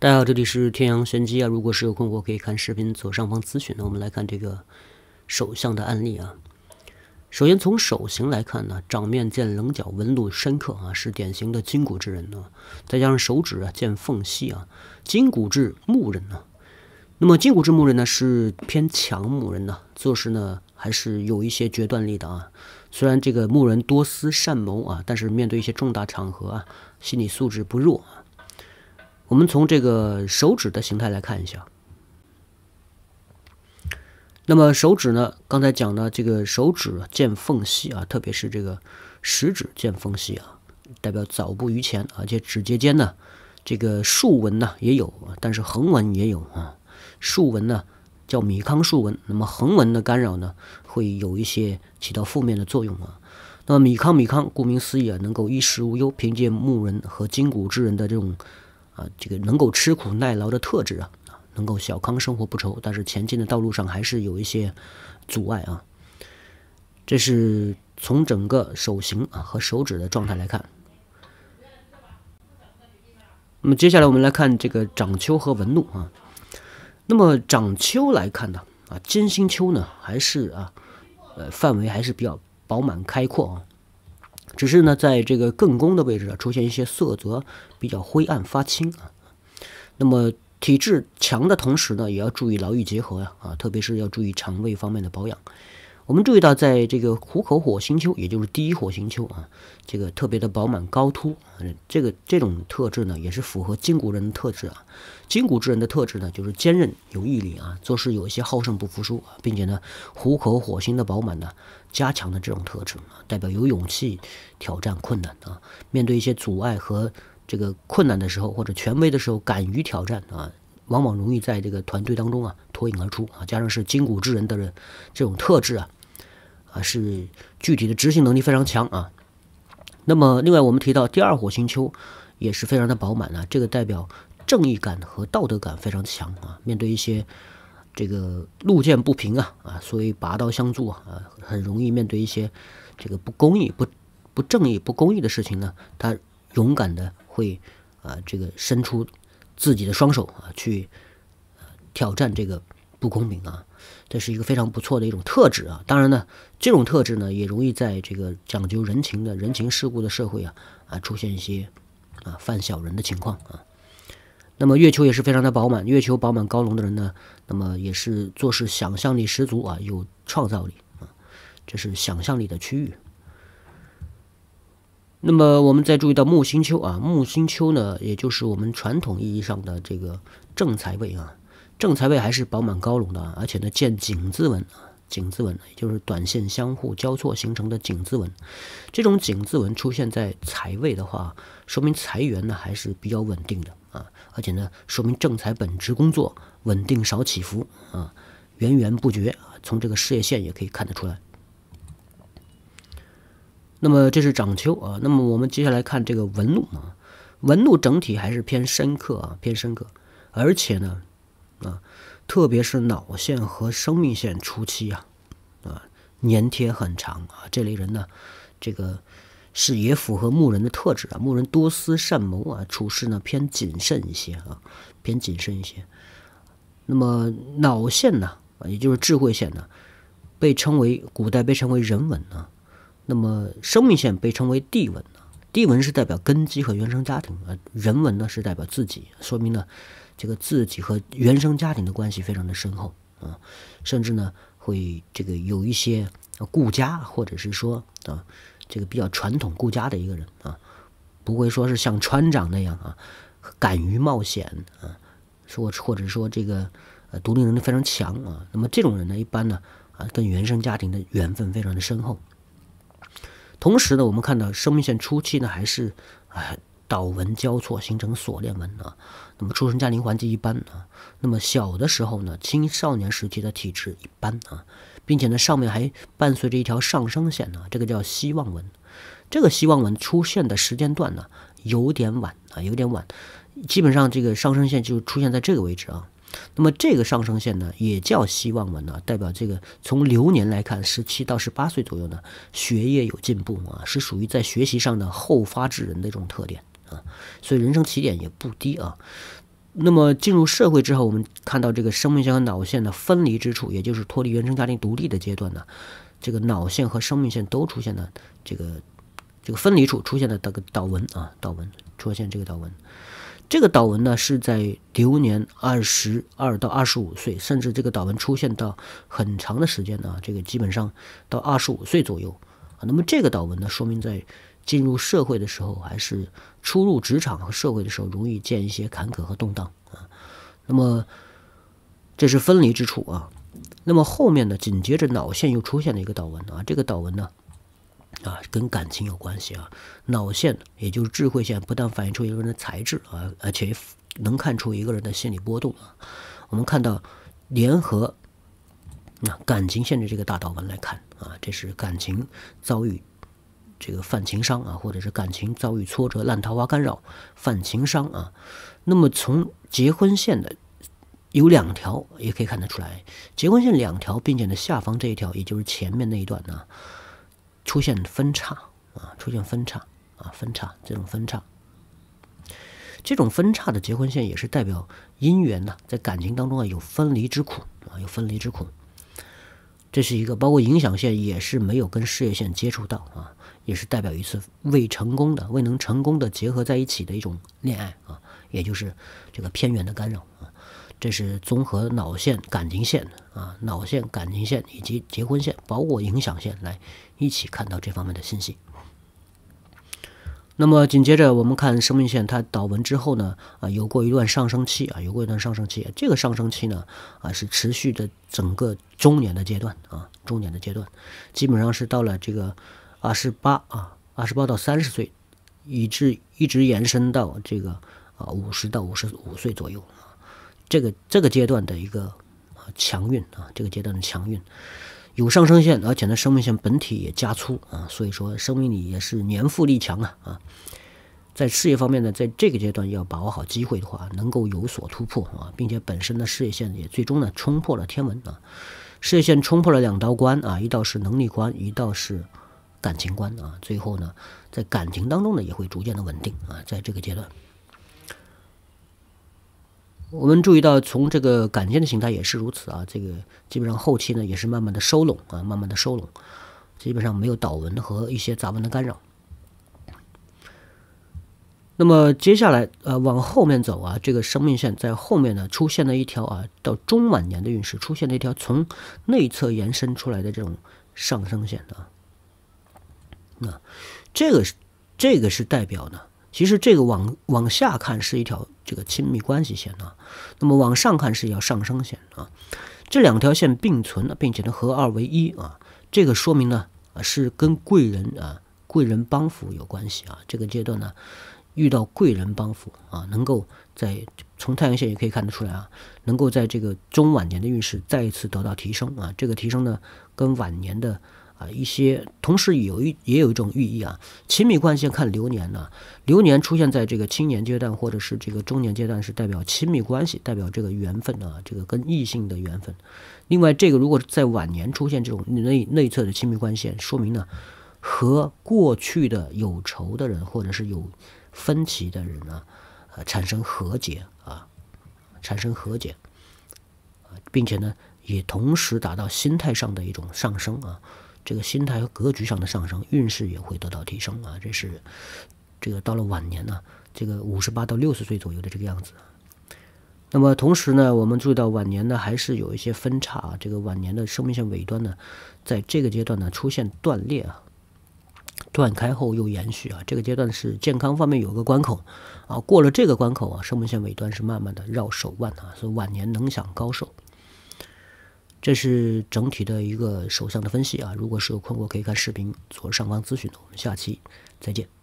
大家好，这里是天阳玄机啊。如果是有困惑，可以看视频左上方咨询那我们来看这个手相的案例啊。首先从手型来看呢，掌面见棱角，纹路深刻啊，是典型的筋骨之人呢。再加上手指啊见缝隙啊，筋骨质木人呢。那么筋骨质木人呢，是偏强木人呢，做事呢还是有一些决断力的啊。虽然这个木人多思善谋啊，但是面对一些重大场合啊，心理素质不弱。啊。我们从这个手指的形态来看一下。那么手指呢？刚才讲的这个手指见缝隙啊，特别是这个食指见缝隙啊，代表早不于前，而且指节间呢，这个竖纹呢也有，但是横纹也有啊。竖纹呢叫米糠竖纹，那么横纹的干扰呢，会有一些起到负面的作用啊。那么米糠米糠，顾名思义啊，能够衣食无忧，凭借木人和筋骨之人的这种。啊，这个能够吃苦耐劳的特质啊，啊，能够小康生活不愁，但是前进的道路上还是有一些阻碍啊。这是从整个手型啊和手指的状态来看。那么接下来我们来看这个掌丘和纹路啊。那么掌丘来看呢，啊，金星丘呢还是啊，呃，范围还是比较饱满开阔啊。只是呢，在这个艮宫的位置啊，出现一些色泽比较灰暗发青啊。那么体质强的同时呢，也要注意劳逸结合呀，啊，特别是要注意肠胃方面的保养。我们注意到，在这个虎口火星丘，也就是第一火星丘啊，这个特别的饱满高凸，这个这种特质呢，也是符合金骨人的特质啊。金骨之人的特质呢，就是坚韧有毅力啊，做事有一些好胜不服输并且呢，虎口火星的饱满呢，加强的这种特质啊，代表有勇气挑战困难啊。面对一些阻碍和这个困难的时候，或者权威的时候，敢于挑战啊，往往容易在这个团队当中啊脱颖而出啊。加上是金骨之人的这种特质啊。啊，是具体的执行能力非常强啊。那么，另外我们提到第二火星丘也是非常的饱满啊，这个代表正义感和道德感非常强啊。面对一些这个路见不平啊啊，所以拔刀相助啊，很容易面对一些这个不公义、不不正义、不公义的事情呢，他勇敢的会啊，这个伸出自己的双手啊，去挑战这个。不公平啊！这是一个非常不错的一种特质啊。当然呢，这种特质呢也容易在这个讲究人情的人情世故的社会啊啊出现一些啊犯小人的情况啊。那么月球也是非常的饱满，月球饱满高隆的人呢，那么也是做事想象力十足啊，有创造力啊，这是想象力的区域。那么我们再注意到木星丘啊，木星丘呢，也就是我们传统意义上的这个正财位啊。正财位还是饱满高隆的，而且呢见井字纹啊，井字纹就是短线相互交错形成的井字纹。这种井字纹出现在财位的话，说明财源呢还是比较稳定的啊，而且呢说明正财本职工作稳定少起伏啊，源源不绝啊。从这个事业线也可以看得出来。那么这是掌秋啊，那么我们接下来看这个纹路啊，纹路整体还是偏深刻啊，偏深刻，而且呢。啊，特别是脑线和生命线初期啊，啊，粘贴很长啊。这类人呢，这个是也符合木人的特质啊。木人多思善谋啊，处事呢偏谨慎一些啊，偏谨慎一些。那么脑线呢，啊，也就是智慧线呢，被称为古代被称为人文呢。那么生命线被称为地文啊，地文是代表根基和原生家庭啊，人文呢是代表自己，说明呢。这个自己和原生家庭的关系非常的深厚啊，甚至呢会这个有一些顾家，或者是说啊，这个比较传统顾家的一个人啊，不会说是像川长那样啊，敢于冒险啊，说或者说这个呃独立能力非常强啊。那么这种人呢，一般呢啊，跟原生家庭的缘分非常的深厚。同时呢，我们看到生命线初期呢，还是。导纹交错，形成锁链纹啊。那么出生家庭环境一般啊。那么小的时候呢，青少年时期的体质一般啊，并且呢上面还伴随着一条上升线呢，这个叫希望纹。这个希望纹出现的时间段呢有点晚啊，有点晚。基本上这个上升线就出现在这个位置啊。那么这个上升线呢也叫希望纹啊，代表这个从流年来看，十七到十八岁左右呢，学业有进步啊，是属于在学习上的后发制人的这种特点。啊，所以人生起点也不低啊。那么进入社会之后，我们看到这个生命线和脑线的分离之处，也就是脱离原生家庭独立的阶段呢，这个脑线和生命线都出现了这个这个分离处出现了这个导纹啊，导纹出现这个导纹。这个导纹呢是在流年二十二到二十五岁，甚至这个导纹出现到很长的时间啊，这个基本上到二十五岁左右啊。那么这个导纹呢，说明在。进入社会的时候，还是初入职场和社会的时候，容易见一些坎坷和动荡啊。那么，这是分离之处啊。那么后面呢？紧接着脑线又出现了一个导纹啊。这个导纹呢，啊，跟感情有关系啊。脑线也就是智慧线，不但反映出一个人的才智啊，而且能看出一个人的心理波动啊。我们看到联合那感情线的这个大导纹来看啊，这是感情遭遇。这个泛情伤啊，或者是感情遭遇挫折、烂桃花干扰，泛情伤啊。那么从结婚线的有两条，也可以看得出来，结婚线两条，并且呢下方这一条，也就是前面那一段呢，出现分叉啊，出现分叉啊，分叉这种分叉，这种分叉的结婚线也是代表姻缘呢，在感情当中啊有分离之苦啊，有分离之苦。这是一个包括影响线也是没有跟事业线接触到啊，也是代表一次未成功的、未能成功的结合在一起的一种恋爱啊，也就是这个偏远的干扰啊。这是综合脑线、感情线啊、脑线、感情线以及结婚线，包括影响线来一起看到这方面的信息。那么紧接着，我们看生命线，它倒纹之后呢，啊，有过一段上升期啊，有过一段上升期。这个上升期呢，啊，是持续的整个中年的阶段啊，中年的阶段，基本上是到了这个二十八啊，二十八到三十岁，以至一直延伸到这个啊五十到五十五岁左右啊，这个这个阶段的一个啊强运啊，这个阶段的强运。有上升线，而且呢，生命线本体也加粗啊，所以说生命里也是年富力强啊啊，在事业方面呢，在这个阶段要把握好机会的话，能够有所突破啊，并且本身的事业线也最终呢冲破了天文啊，事业线冲破了两道关啊，一道是能力关，一道是感情关啊，最后呢，在感情当中呢也会逐渐的稳定啊，在这个阶段。我们注意到，从这个杆尖的形态也是如此啊。这个基本上后期呢也是慢慢的收拢啊，慢慢的收拢，基本上没有导纹和一些杂纹的干扰。那么接下来呃往后面走啊，这个生命线在后面呢出现了一条啊，到中晚年的运势出现了一条从内侧延伸出来的这种上升线啊。那这个是这个是代表呢？其实这个往往下看是一条这个亲密关系线啊，那么往上看是一条上升线啊，这两条线并存了，并且呢合二为一啊，这个说明呢是跟贵人啊贵人帮扶有关系啊，这个阶段呢遇到贵人帮扶啊，能够在从太阳线也可以看得出来啊，能够在这个中晚年的运势再一次得到提升啊，这个提升呢跟晚年的。啊，一些同时有一也有一种寓意啊，亲密关系看流年呢，流年出现在这个青年阶段或者是这个中年阶段，是代表亲密关系，代表这个缘分啊，这个跟异性的缘分。另外，这个如果在晚年出现这种内内侧的亲密关系，说明呢，和过去的有仇的人或者是有分歧的人呢，产生和解啊，产生和解啊，并且呢，也同时达到心态上的一种上升啊。这个心态和格局上的上升，运势也会得到提升啊！这是这个到了晚年呢，这个五十八到六十岁左右的这个样子。那么同时呢，我们注意到晚年呢还是有一些分叉啊。这个晚年的生命线尾端呢，在这个阶段呢出现断裂啊，断开后又延续啊。这个阶段是健康方面有个关口啊，过了这个关口啊，生命线尾端是慢慢的绕手腕啊，所以晚年能享高寿。这是整体的一个手相的分析啊，如果是有困惑，可以看视频左上方咨询。我们下期再见。